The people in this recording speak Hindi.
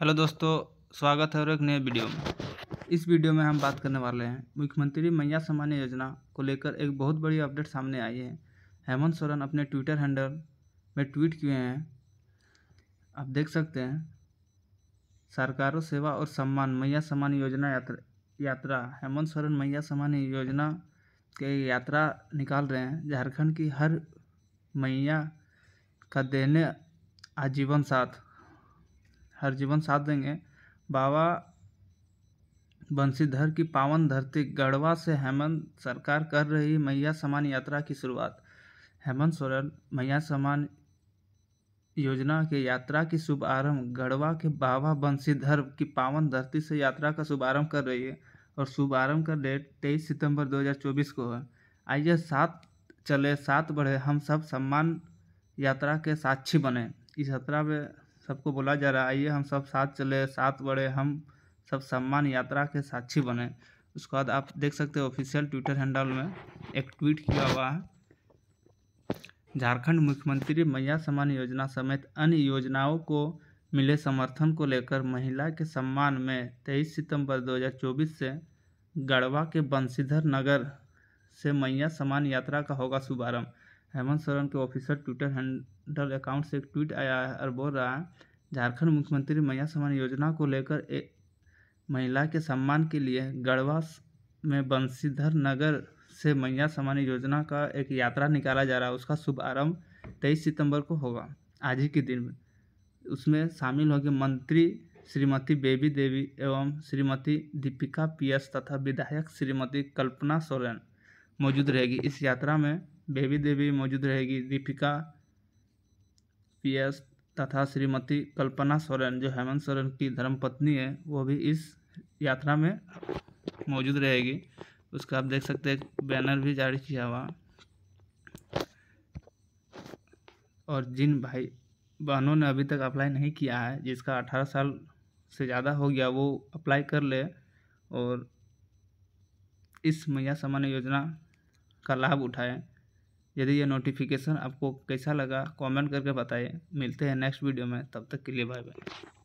हेलो दोस्तों स्वागत है और एक नए वीडियो में इस वीडियो में हम बात करने वाले हैं मुख्यमंत्री मैया सम्मान योजना को लेकर एक बहुत बड़ी अपडेट सामने आई है हेमंत सोरेन अपने ट्विटर हैंडल में ट्वीट किए हैं आप देख सकते हैं सरकारों सेवा और सम्मान मैया सम्मान योजना यात्रा यात्रा हेमंत सोरेन मैया सम्मान योजना के यात्रा निकाल रहे हैं झारखंड की हर मैया का देने आजीवन साथ हर जीवन साथ देंगे बाबा बंशीधर की पावन धरती गढ़वा से हेमंत सरकार कर रही मैया समान यात्रा की शुरुआत हेमंत सोरेन मैया समान योजना के यात्रा की शुभारंभ गढ़वा के बाबा बंशीधर की पावन धरती से यात्रा का शुभारंभ कर रही है और शुभारंभ का डेट तेईस सितंबर 2024 को है आइए साथ चले साथ बढ़े हम सब सम्मान यात्रा के साक्षी बने इस यात्रा में सबको बोला जा रहा है आइए हम सब साथ चले साथ बढ़े हम सब सम्मान यात्रा के साक्षी बने उसके बाद आप देख सकते हो ऑफिशियल ट्विटर हैंडल में एक ट्वीट किया हुआ है झारखंड मुख्यमंत्री मैया सम्मान योजना समेत अन्य योजनाओं को मिले समर्थन को लेकर महिला के सम्मान में 23 सितंबर 2024 से गढ़वा के बंशीधर नगर से मैया सम्मान यात्रा का होगा शुभारंभ हेमंत सोरेन के ऑफिशियल ट्विटर हैंडल अकाउंट से एक ट्वीट आया है और बोल रहा है झारखंड मुख्यमंत्री महिला सम्मान योजना को लेकर एक महिला के सम्मान के लिए गढ़वा में बंशीधर नगर से महिला सम्मान योजना का एक यात्रा निकाला जा रहा है उसका शुभारंभ तेईस सितंबर को होगा आज ही के दिन में उसमें शामिल होंगे मंत्री श्रीमती बेबी देवी एवं श्रीमती दीपिका पीएस तथा विधायक श्रीमती कल्पना सोरेन मौजूद रहेगी इस यात्रा में बेबी देवी मौजूद रहेगी दीपिका पीएस तथा श्रीमती कल्पना सोरेन जो हेमंत सोरेन की धर्मपत्नी है वो भी इस यात्रा में मौजूद रहेगी उसका आप देख सकते हैं बैनर भी जारी किया हुआ और जिन भाई बहनों ने अभी तक अप्लाई नहीं किया है जिसका अठारह साल से ज़्यादा हो गया वो अप्लाई कर ले और इस मैया सामान्य योजना का लाभ उठाएं यदि ये नोटिफिकेशन आपको कैसा लगा कमेंट करके बताइए मिलते हैं नेक्स्ट वीडियो में तब तक के लिए बाय बाय